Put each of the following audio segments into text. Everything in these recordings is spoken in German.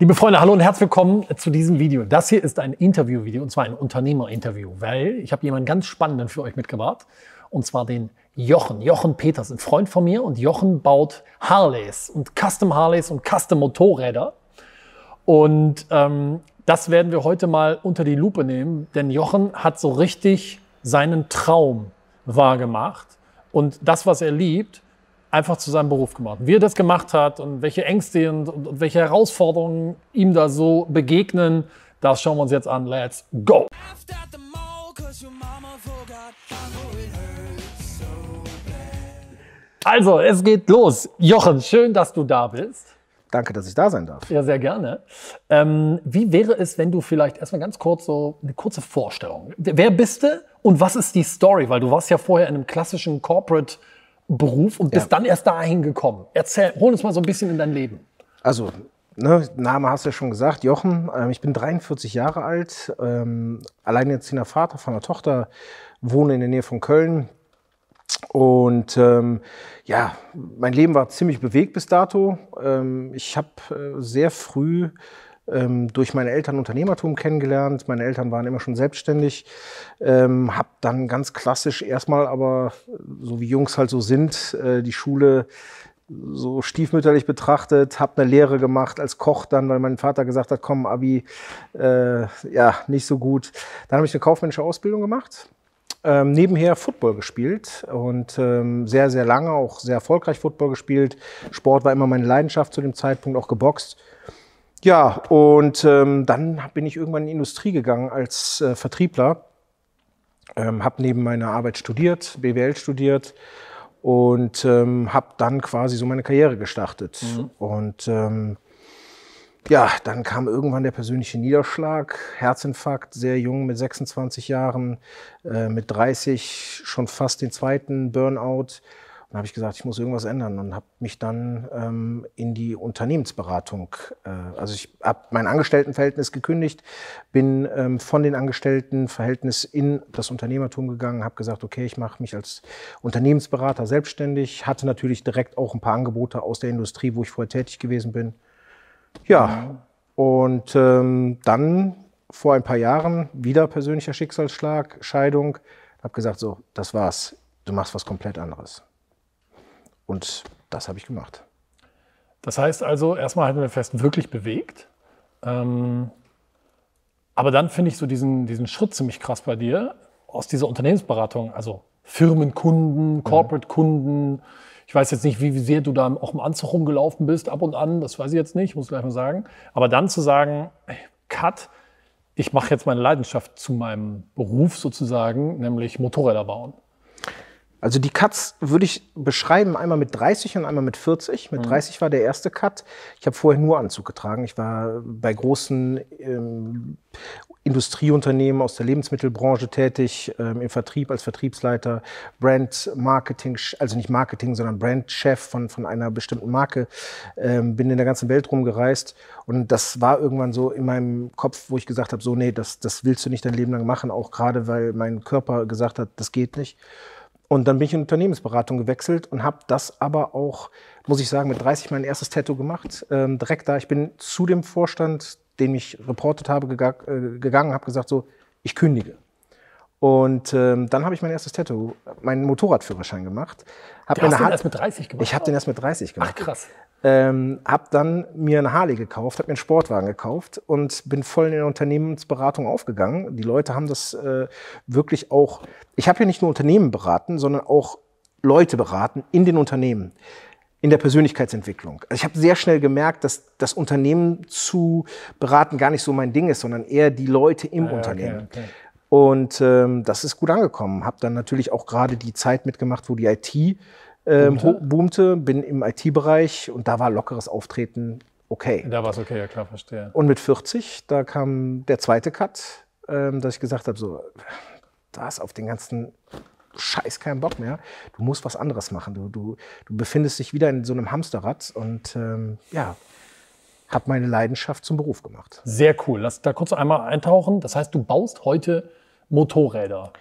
Liebe Freunde, hallo und herzlich willkommen zu diesem Video. Das hier ist ein Interviewvideo und zwar ein Unternehmerinterview, weil ich habe jemanden ganz spannenden für euch mitgebracht und zwar den Jochen. Jochen Peters, ein Freund von mir und Jochen baut Harleys und Custom Harleys und Custom Motorräder und ähm, das werden wir heute mal unter die Lupe nehmen, denn Jochen hat so richtig seinen Traum wahrgemacht und das, was er liebt, einfach zu seinem Beruf gemacht. Wie er das gemacht hat und welche Ängste und, und welche Herausforderungen ihm da so begegnen, das schauen wir uns jetzt an. Let's go! Also, es geht los. Jochen, schön, dass du da bist. Danke, dass ich da sein darf. Ja, sehr gerne. Ähm, wie wäre es, wenn du vielleicht erstmal ganz kurz so eine kurze Vorstellung. Wer bist du und was ist die Story? Weil du warst ja vorher in einem klassischen Corporate Beruf und bist ja. dann erst dahin gekommen. Erzähl, hol uns mal so ein bisschen in dein Leben. Also, ne, Name hast du ja schon gesagt, Jochen. Ähm, ich bin 43 Jahre alt, ähm, alleinerziehender Vater von einer Tochter, wohne in der Nähe von Köln. Und ähm, ja, mein Leben war ziemlich bewegt bis dato. Ähm, ich habe äh, sehr früh ähm, durch meine Eltern Unternehmertum kennengelernt. Meine Eltern waren immer schon selbstständig. Ähm, habe dann ganz klassisch erstmal, aber so wie Jungs halt so sind, äh, die Schule so stiefmütterlich betrachtet, habe eine Lehre gemacht als Koch dann, weil mein Vater gesagt hat, komm, Abi, äh, ja, nicht so gut. Dann habe ich eine kaufmännische Ausbildung gemacht, ähm, nebenher Football gespielt und ähm, sehr, sehr lange, auch sehr erfolgreich Football gespielt. Sport war immer meine Leidenschaft zu dem Zeitpunkt, auch geboxt. Ja, und ähm, dann bin ich irgendwann in die Industrie gegangen als äh, Vertriebler. Ähm, habe neben meiner Arbeit studiert, BWL studiert und ähm, habe dann quasi so meine Karriere gestartet. Mhm. Und ähm, ja, dann kam irgendwann der persönliche Niederschlag, Herzinfarkt, sehr jung mit 26 Jahren, äh, mit 30 schon fast den zweiten Burnout dann habe ich gesagt, ich muss irgendwas ändern und habe mich dann ähm, in die Unternehmensberatung, äh, also ich habe mein Angestelltenverhältnis gekündigt, bin ähm, von den Angestelltenverhältnis in das Unternehmertum gegangen, habe gesagt, okay, ich mache mich als Unternehmensberater selbstständig, hatte natürlich direkt auch ein paar Angebote aus der Industrie, wo ich vorher tätig gewesen bin. Ja, und ähm, dann vor ein paar Jahren wieder persönlicher Schicksalsschlag, Scheidung, habe gesagt, so, das war's, du machst was komplett anderes. Und das habe ich gemacht. Das heißt also, erstmal halten wir fest, wirklich bewegt. Ähm, aber dann finde ich so diesen, diesen Schritt ziemlich krass bei dir aus dieser Unternehmensberatung, also Firmenkunden, mhm. Corporate-Kunden. Ich weiß jetzt nicht, wie, wie sehr du da auch im Anzug rumgelaufen bist, ab und an, das weiß ich jetzt nicht, muss ich gleich mal sagen. Aber dann zu sagen, Cut, ich mache jetzt meine Leidenschaft zu meinem Beruf sozusagen, nämlich Motorräder bauen. Also die Cuts würde ich beschreiben, einmal mit 30 und einmal mit 40. Mit 30 mhm. war der erste Cut. Ich habe vorher nur Anzug getragen. Ich war bei großen ähm, Industrieunternehmen aus der Lebensmittelbranche tätig, ähm, im Vertrieb als Vertriebsleiter, Brand Marketing, also nicht Marketing, sondern Brandchef von, von einer bestimmten Marke. Ähm, bin in der ganzen Welt rumgereist. Und das war irgendwann so in meinem Kopf, wo ich gesagt habe, so nee, das, das willst du nicht dein Leben lang machen, auch gerade weil mein Körper gesagt hat, das geht nicht. Und dann bin ich in Unternehmensberatung gewechselt und habe das aber auch, muss ich sagen, mit 30 mein erstes Tattoo gemacht. Ähm, direkt da, ich bin zu dem Vorstand, den ich reportet habe, äh, gegangen, äh, habe gesagt so, ich kündige. Und ähm, dann habe ich mein erstes Tattoo, meinen Motorradführerschein gemacht. Hab du hast den erst mit 30 gemacht? Ich habe den erst mit 30 gemacht. Ach krass. Ähm, habe dann mir eine Harley gekauft, habe mir einen Sportwagen gekauft und bin voll in der Unternehmensberatung aufgegangen. Die Leute haben das äh, wirklich auch, ich habe ja nicht nur Unternehmen beraten, sondern auch Leute beraten in den Unternehmen, in der Persönlichkeitsentwicklung. Also ich habe sehr schnell gemerkt, dass das Unternehmen zu beraten gar nicht so mein Ding ist, sondern eher die Leute im ah, Unternehmen. Okay, okay. Und ähm, das ist gut angekommen. Habe dann natürlich auch gerade die Zeit mitgemacht, wo die IT ähm, boomte. boomte, bin im IT-Bereich und da war lockeres Auftreten okay. Da war es okay, ja klar, verstehe. Und mit 40, da kam der zweite Cut, ähm, dass ich gesagt habe, so, da ist auf den ganzen Scheiß keinen Bock mehr. Du musst was anderes machen. Du, du, du befindest dich wieder in so einem Hamsterrad und ähm, ja, habe meine Leidenschaft zum Beruf gemacht. Sehr cool. Lass da kurz einmal eintauchen. Das heißt, du baust heute Motorräder.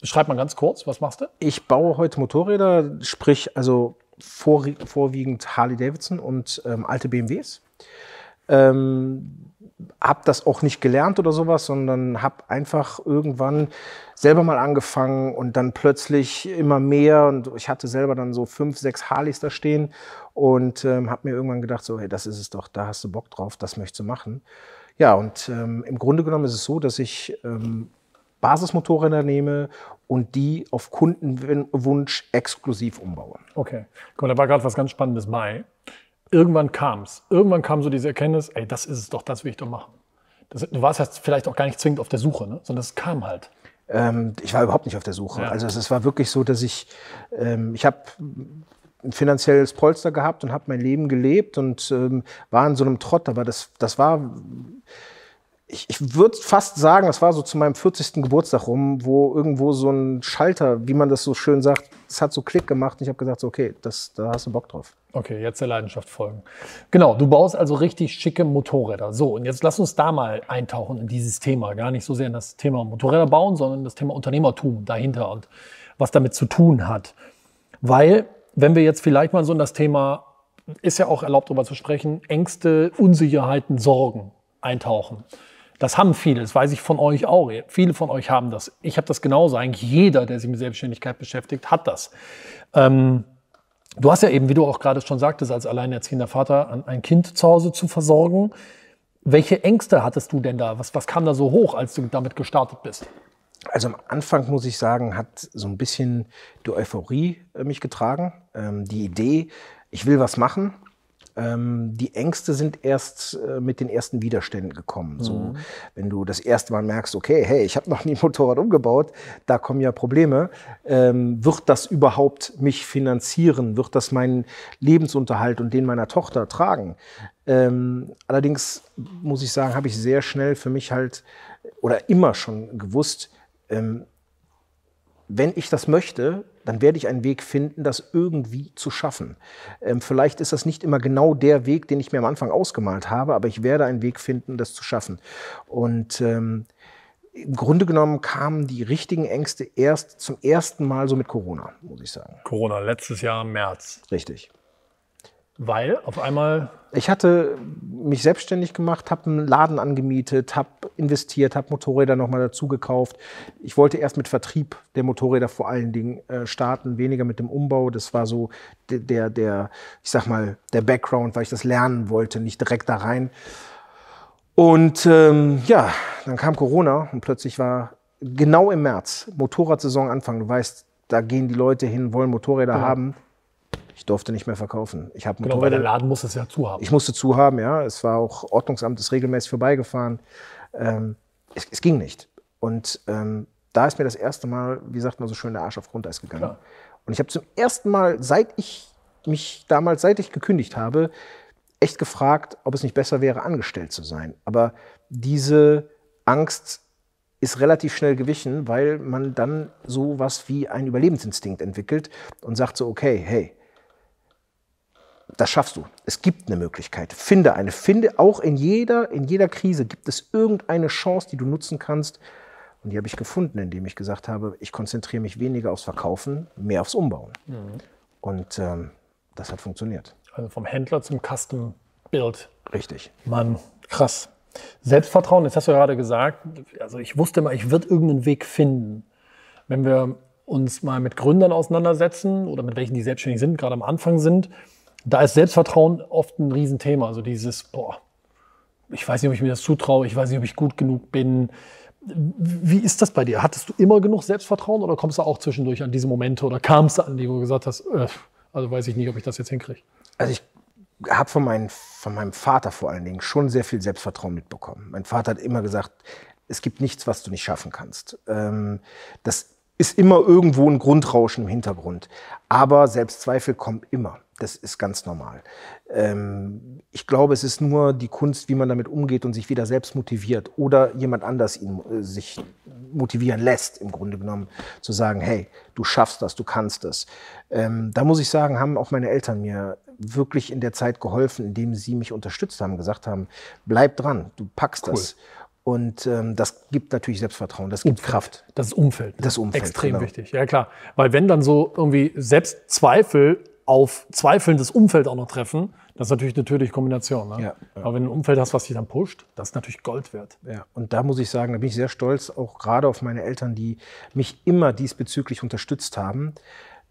Beschreib mal ganz kurz, was machst du? Ich baue heute Motorräder, sprich also vor, vorwiegend Harley Davidson und ähm, alte BMWs. Ähm, habe das auch nicht gelernt oder sowas, sondern hab einfach irgendwann selber mal angefangen und dann plötzlich immer mehr und ich hatte selber dann so fünf, sechs Harleys da stehen und ähm, habe mir irgendwann gedacht, so hey, das ist es doch, da hast du Bock drauf, das möchtest du machen. Ja, und ähm, im Grunde genommen ist es so, dass ich ähm, Basismotorräder nehme und die auf Kundenwunsch exklusiv umbaue. Okay, cool, da war gerade was ganz Spannendes bei. Irgendwann kam es. Irgendwann kam so diese Erkenntnis, ey, das ist es doch, das will ich doch machen. Das, du warst jetzt vielleicht auch gar nicht zwingend auf der Suche, ne? sondern es kam halt. Ähm, ich war überhaupt nicht auf der Suche. Ja. Also es war wirklich so, dass ich, ähm, ich habe ein finanzielles Polster gehabt und habe mein Leben gelebt und ähm, war in so einem Trott. Aber das, das war ich, ich würde fast sagen, das war so zu meinem 40. Geburtstag rum, wo irgendwo so ein Schalter, wie man das so schön sagt, es hat so Klick gemacht. Und ich habe gesagt, so, okay, das, da hast du Bock drauf. Okay, jetzt der Leidenschaft folgen. Genau, du baust also richtig schicke Motorräder. So, und jetzt lass uns da mal eintauchen in dieses Thema. Gar nicht so sehr in das Thema Motorräder bauen, sondern das Thema Unternehmertum dahinter und was damit zu tun hat. Weil, wenn wir jetzt vielleicht mal so in das Thema, ist ja auch erlaubt darüber zu sprechen, Ängste, Unsicherheiten, Sorgen eintauchen das haben viele, das weiß ich von euch auch. Viele von euch haben das. Ich habe das genauso. Eigentlich jeder, der sich mit Selbstständigkeit beschäftigt, hat das. Ähm, du hast ja eben, wie du auch gerade schon sagtest, als alleinerziehender Vater ein Kind zu Hause zu versorgen. Welche Ängste hattest du denn da? Was, was kam da so hoch, als du damit gestartet bist? Also am Anfang muss ich sagen, hat so ein bisschen die Euphorie äh, mich getragen. Ähm, die Idee, ich will was machen ähm, die Ängste sind erst äh, mit den ersten Widerständen gekommen. Mhm. So, wenn du das erste Mal merkst, okay, hey, ich habe noch nie ein Motorrad umgebaut, da kommen ja Probleme. Ähm, wird das überhaupt mich finanzieren? Wird das meinen Lebensunterhalt und den meiner Tochter tragen? Ähm, allerdings muss ich sagen, habe ich sehr schnell für mich halt oder immer schon gewusst, ähm, wenn ich das möchte, dann werde ich einen Weg finden, das irgendwie zu schaffen. Ähm, vielleicht ist das nicht immer genau der Weg, den ich mir am Anfang ausgemalt habe, aber ich werde einen Weg finden, das zu schaffen. Und ähm, im Grunde genommen kamen die richtigen Ängste erst zum ersten Mal so mit Corona, muss ich sagen. Corona, letztes Jahr im März. Richtig. Weil auf einmal. Ich hatte mich selbstständig gemacht, habe einen Laden angemietet, habe investiert, habe Motorräder nochmal dazu gekauft. Ich wollte erst mit Vertrieb der Motorräder vor allen Dingen äh, starten, weniger mit dem Umbau. Das war so der, der, ich sag mal, der Background, weil ich das lernen wollte, nicht direkt da rein. Und ähm, ja, dann kam Corona und plötzlich war genau im März Motorradsaison anfangen. Du weißt, da gehen die Leute hin, wollen Motorräder genau. haben. Ich durfte nicht mehr verkaufen. Ich habe genau, weil der Laden musste es ja zuhaben. Ich musste zuhaben, ja. Es war auch Ordnungsamt, ist regelmäßig vorbeigefahren. Ähm, es, es, ging nicht. Und ähm, da ist mir das erste Mal, wie sagt man so schön, der Arsch auf Grundeis gegangen. Klar. Und ich habe zum ersten Mal, seit ich mich damals, seit ich gekündigt habe, echt gefragt, ob es nicht besser wäre, angestellt zu sein. Aber diese Angst ist relativ schnell gewichen, weil man dann so was wie einen Überlebensinstinkt entwickelt und sagt so, okay, hey, das schaffst du. Es gibt eine Möglichkeit. Finde eine. Finde auch in jeder, in jeder Krise gibt es irgendeine Chance, die du nutzen kannst. Und die habe ich gefunden, indem ich gesagt habe, ich konzentriere mich weniger aufs Verkaufen, mehr aufs Umbauen. Mhm. Und ähm, das hat funktioniert. Also vom Händler zum Custom Build. Richtig. Mann, krass. Selbstvertrauen, jetzt hast du gerade gesagt, also ich wusste mal, ich werde irgendeinen Weg finden. Wenn wir uns mal mit Gründern auseinandersetzen oder mit welchen, die selbstständig sind, gerade am Anfang sind, da ist Selbstvertrauen oft ein Riesenthema. Also dieses, boah, ich weiß nicht, ob ich mir das zutraue, ich weiß nicht, ob ich gut genug bin. Wie ist das bei dir? Hattest du immer genug Selbstvertrauen oder kommst du auch zwischendurch an diese Momente oder kamst du an die, wo du gesagt hast, äh, also weiß ich nicht, ob ich das jetzt hinkriege? Also ich habe von, von meinem Vater vor allen Dingen schon sehr viel Selbstvertrauen mitbekommen. Mein Vater hat immer gesagt, es gibt nichts, was du nicht schaffen kannst. Ähm, das ist immer irgendwo ein Grundrauschen im Hintergrund. Aber Selbstzweifel kommt immer. Das ist ganz normal. Ähm, ich glaube, es ist nur die Kunst, wie man damit umgeht und sich wieder selbst motiviert oder jemand anders ihn, äh, sich motivieren lässt, im Grunde genommen, zu sagen, hey, du schaffst das, du kannst das. Ähm, da muss ich sagen, haben auch meine Eltern mir wirklich in der Zeit geholfen, indem sie mich unterstützt haben, gesagt haben, bleib dran, du packst cool. das. Und ähm, das gibt natürlich Selbstvertrauen, das gibt Umfeld. Kraft. Das Umfeld. Ne? Das Umfeld. Extrem genau. wichtig, ja klar. Weil wenn dann so irgendwie Selbstzweifel auf zweifelndes Umfeld auch noch treffen, das ist natürlich eine tödliche Kombination. Ne? Ja, ja. Aber wenn du ein Umfeld hast, was dich dann pusht, das ist natürlich Gold wert. Ja, und da muss ich sagen, da bin ich sehr stolz, auch gerade auf meine Eltern, die mich immer diesbezüglich unterstützt haben.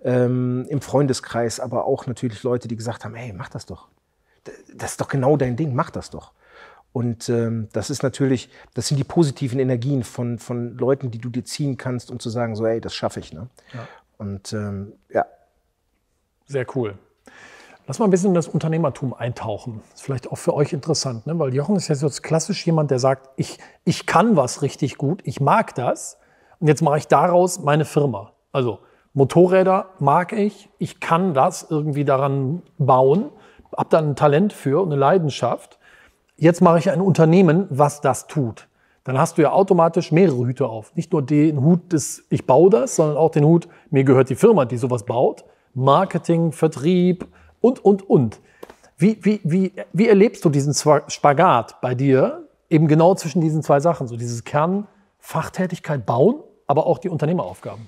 Ähm, Im Freundeskreis, aber auch natürlich Leute, die gesagt haben: hey, mach das doch. Das ist doch genau dein Ding, mach das doch. Und ähm, das ist natürlich, das sind die positiven Energien von, von Leuten, die du dir ziehen kannst, um zu sagen, so, hey, das schaffe ich. Ne? Ja. Und ähm, ja, sehr cool. Lass mal ein bisschen in das Unternehmertum eintauchen. Das ist vielleicht auch für euch interessant, ne? weil Jochen ist ja jetzt klassisch jemand, der sagt, ich, ich kann was richtig gut, ich mag das und jetzt mache ich daraus meine Firma. Also Motorräder mag ich, ich kann das irgendwie daran bauen, habe da ein Talent für und eine Leidenschaft. Jetzt mache ich ein Unternehmen, was das tut. Dann hast du ja automatisch mehrere Hüte auf. Nicht nur den Hut des Ich baue das, sondern auch den Hut, mir gehört die Firma, die sowas baut Marketing, Vertrieb und, und, und. Wie, wie, wie, wie erlebst du diesen Spagat bei dir, eben genau zwischen diesen zwei Sachen, so dieses Kern Fachtätigkeit bauen, aber auch die Unternehmeraufgaben?